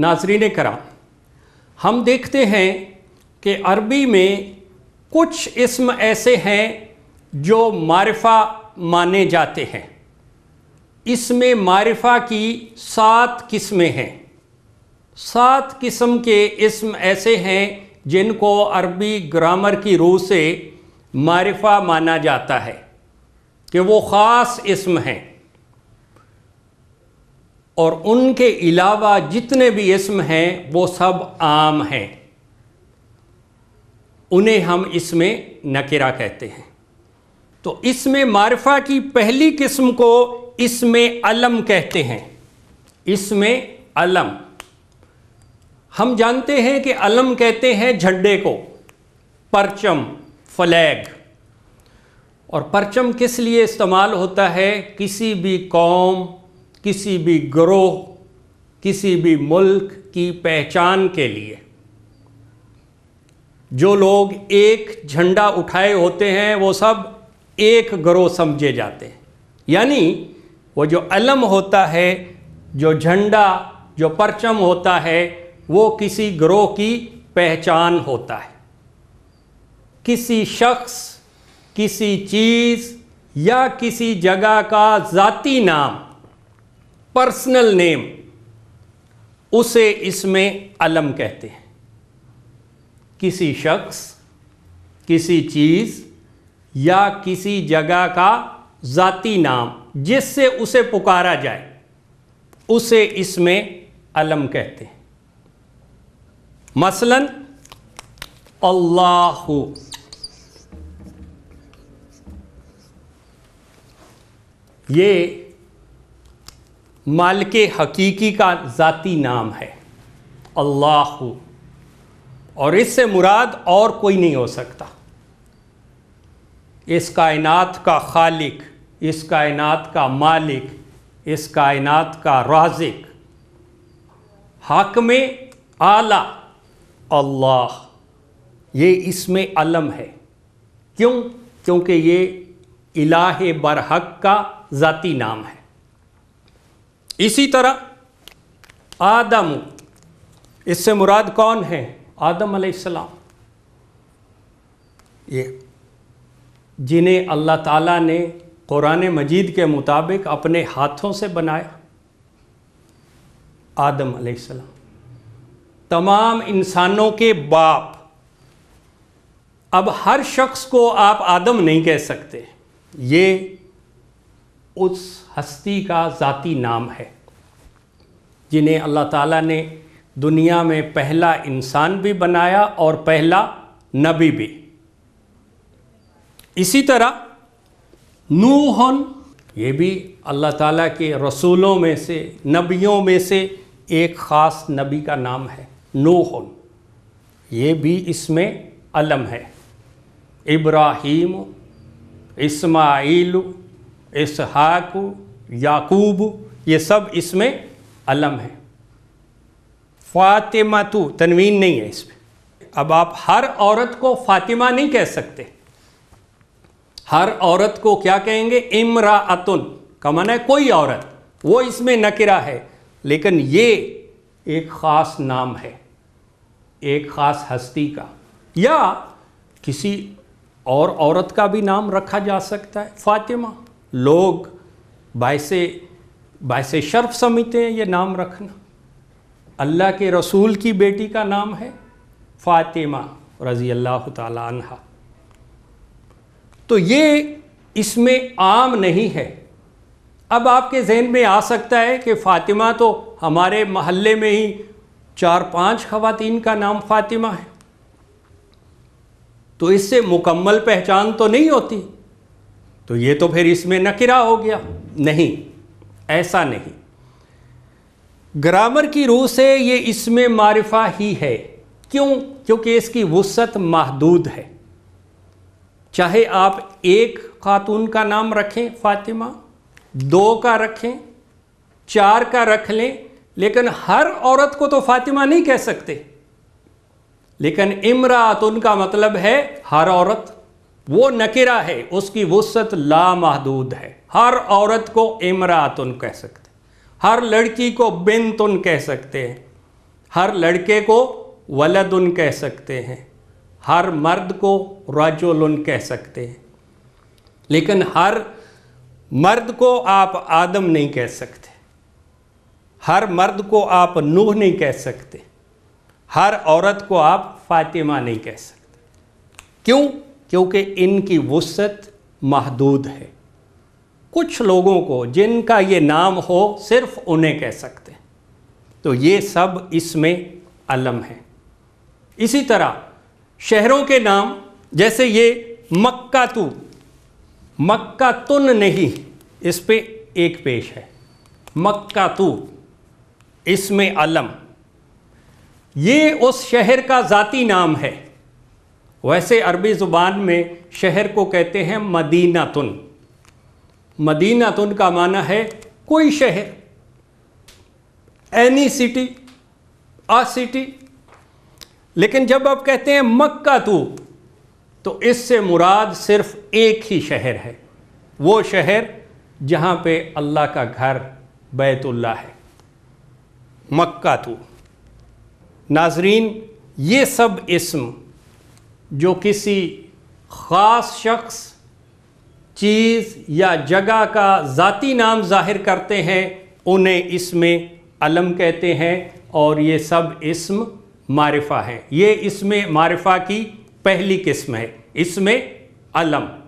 नाजरीन कराम हम देखते हैं कि अरबी में कुछ इसम ऐसे हैं जो मारफा माने जाते हैं इसमें मारफा की सात किस्में हैं सात किस्म के इसम ऐसे हैं जिनको अरबी ग्रामर की रूह से मारफा माना जाता है कि वो ख़ास इसम हैं और उनके अलावा जितने भी इसम हैं वो सब आम हैं उन्हें हम इसमें नकेरा कहते हैं तो इसमें मारफा की पहली किस्म को इसमें अलम कहते हैं इसमें अलम हम जानते हैं कि अलम कहते हैं झंडे को परचम फ्लैग और परचम किस लिए इस्तेमाल होता है किसी भी कौम किसी भी ग्रोह किसी भी मुल्क की पहचान के लिए जो लोग एक झंडा उठाए होते हैं वो सब एक ग्रोह समझे जाते हैं यानी वो जो अलम होता है जो झंडा जो परचम होता है वो किसी ग्रोह की पहचान होता है किसी शख्स किसी चीज़ या किसी जगह का ज़ाती नाम पर्सनल नेम उसे इसमें अलम कहते हैं किसी शख्स किसी चीज़ या किसी जगह का ज़ाती नाम जिससे उसे पुकारा जाए उसे इसमें अलम कहते हैं मसलन अल्लाह ये मालिक हकीकी का ज़ाती नाम है अल्लाह और इससे मुराद और कोई नहीं हो सकता इस कायनात का खालिक इस कायनात का मालिक इस कायनात का राजिक हक में आला अल्लाह ये इसमें अलम है क्यों क्योंकि ये इलाह बरहक का ज़ाती नाम है इसी तरह आदम इससे मुराद कौन है आदम अलैहिस्सलाम ये जिन्हें अल्लाह ताला ने कुरान मजीद के मुताबिक अपने हाथों से बनाया आदम अलैहिस्सलाम तमाम इंसानों के बाप अब हर शख्स को आप आदम नहीं कह सकते ये उस हस्ती का ज़ाती नाम है जिन्हें अल्लाह ताला ने दुनिया में पहला इंसान भी बनाया और पहला नबी भी इसी तरह नूहन ये भी अल्लाह ताला के रसूलों में से नबियों में से एक ख़ास नबी का नाम है नूहन ये भी इसमें अलम है इब्राहिम इस्माइल इसहाक याकूब ये सब इसमें अलम है फातिमा तो तनवीन नहीं है इसमें अब आप हर औरत को फातिमा नहीं कह सकते हर औरत को क्या कहेंगे इमरा अतुन का मन है कोई औरत वो इसमें नकिरा है लेकिन ये एक ख़ास नाम है एक ख़ास हस्ती का या किसी और औरत का भी नाम रखा जा सकता है फातिमा लोग बायसे बायसे शर्फ समझते हैं ये नाम रखना अल्लाह के रसूल की बेटी का नाम है फ़ातिमा रज़ी अल्लाह तहा तो ये इसमें आम नहीं है अब आपके जहन में आ सकता है कि फ़ातिमा तो हमारे महल्ले में ही चार पांच खवतिन का नाम फ़ातिमा है तो इससे मुकम्मल पहचान तो नहीं होती तो ये तो फिर इसमें नकिरा हो गया नहीं ऐसा नहीं ग्रामर की रूह से ये इसमें मारिफा ही है क्यों क्योंकि इसकी वसत महदूद है चाहे आप एक खातून का नाम रखें फातिमा दो का रखें चार का रख लें लेकिन हर औरत को तो फातिमा नहीं कह सकते लेकिन इमरात उनका मतलब है हर औरत वो नकेरा है उसकी वसत लामहदूद है हर औरत को उन कह सकते हर लड़की को उन कह सकते हैं हर लड़के को वलद उन कह सकते हैं हर मर्द को उन कह सकते हैं लेकिन हर मर्द को आप आदम नहीं कह सकते हर मर्द को आप नूह नहीं कह सकते हर औरत को आप फातिमा नहीं कह सकते क्यों क्योंकि इनकी वसत महदूद है कुछ लोगों को जिनका ये नाम हो सिर्फ उन्हें कह सकते हैं तो ये सब इसमें अलम है इसी तरह शहरों के नाम जैसे ये मक्का तू मक्का तुन नहीं इस पे एक पेश है मक्का तू इसमें अलम ये उस शहर का ज़ाती नाम है वैसे अरबी ज़ुबान में शहर को कहते हैं मदीनातुन मदीनातुन का माना है कोई शहर एनी सिटी आ सिटी लेकिन जब आप कहते हैं मक्का तू तो, तो इससे मुराद सिर्फ एक ही शहर है वो शहर जहाँ पे अल्लाह का घर बैतुल्ला है मक्का तू तो। नाजरीन ये सब इसम जो किसी ख़ास शख्स चीज़ या जगह का ज़ाती नाम ज़ाहिर करते हैं उन्हें इसमें अलम कहते हैं और ये सब इसम मारिफा है ये इसमें मारिफा की पहली किस्म है इसमें अलम